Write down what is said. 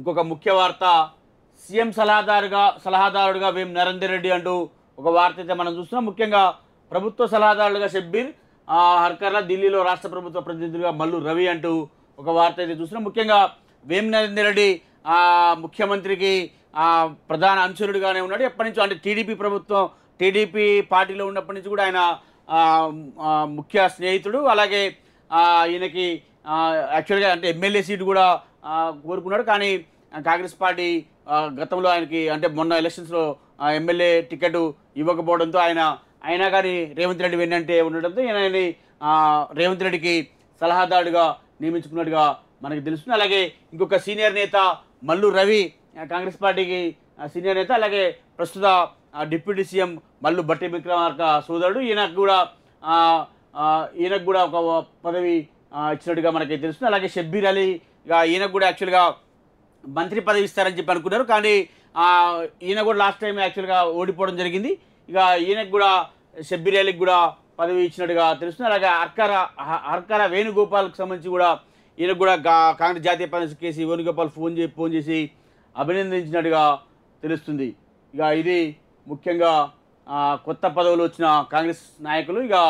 ఇంకొక ముఖ్య వార్త సీఎం సలహాదారుగా సలహాదారుడుగా వేం నరేందర్ రెడ్డి అంటూ ఒక వార్త అయితే మనం చూస్తున్నాం ముఖ్యంగా ప్రభుత్వ సలహాదారుడుగా షబ్బీర్ హర్కర్లా ఢిల్లీలో రాష్ట్ర ప్రభుత్వ ప్రతినిధులుగా మల్లు రవి అంటూ ఒక వార్త అయితే చూస్తున్నాం ముఖ్యంగా వేం నరేందర్ రెడ్డి ముఖ్యమంత్రికి ప్రధాన అనుచరుడుగానే ఉన్నాడు ఎప్పటి నుంచో అంటే టీడీపీ ప్రభుత్వం టీడీపీ పార్టీలో ఉన్నప్పటి నుంచి కూడా ఆయన ముఖ్య స్నేహితుడు అలాగే ఈయనకి యాక్చువల్గా అంటే ఎమ్మెల్యే సీటు కూడా కోరుకున్నాడు కానీ కాంగ్రెస్ పార్టీ గతంలో ఆయనకి అంటే మొన్న ఎలక్షన్స్లో ఎమ్మెల్యే టికెట్ ఇవ్వకపోవడంతో ఆయన అయినా కానీ రేవంత్ రెడ్డి వెన్నంటే ఉండడంతో ఈయనని రేవంత్ రెడ్డికి సలహాదారుడిగా నియమించుకున్నట్టుగా మనకు తెలుస్తుంది అలాగే ఇంకొక సీనియర్ నేత మల్లు రవి కాంగ్రెస్ పార్టీకి సీనియర్ నేత అలాగే ప్రస్తుత డిప్యూటీ సీఎం మల్లు బట్టి విక్రమార్క సోదరుడు ఈయనకు కూడా ఈయనకు కూడా ఒక పదవి ఇచ్చినట్టుగా మనకి తెలుస్తుంది అలాగే షబ్బీర్ అలీ ఈయనకు కూడా యాక్చువల్గా మంత్రి పదవి ఇస్తారని చెప్పి అనుకున్నారు కానీ ఈయన కూడా లాస్ట్ టైం యాక్చువల్గా ఓడిపోవడం జరిగింది ఇక ఈయనకు కూడా షబ్బీర్ అలీకి కూడా పదవి ఇచ్చినట్టుగా తెలుస్తుంది అలాగే అర్కర అర్కర వేణుగోపాల్కి సంబంధించి కూడా ఈయనకు కూడా కాంగ్రెస్ జాతీయ ప్రదర్శన కేసి వేణుగోపాల్ ఫోన్ చేసి ఫోన్ చేసి అభినందించినట్టుగా తెలుస్తుంది ఇక ఇది ముఖ్యంగా కొత్త పదవులు వచ్చిన కాంగ్రెస్ నాయకులు ఇక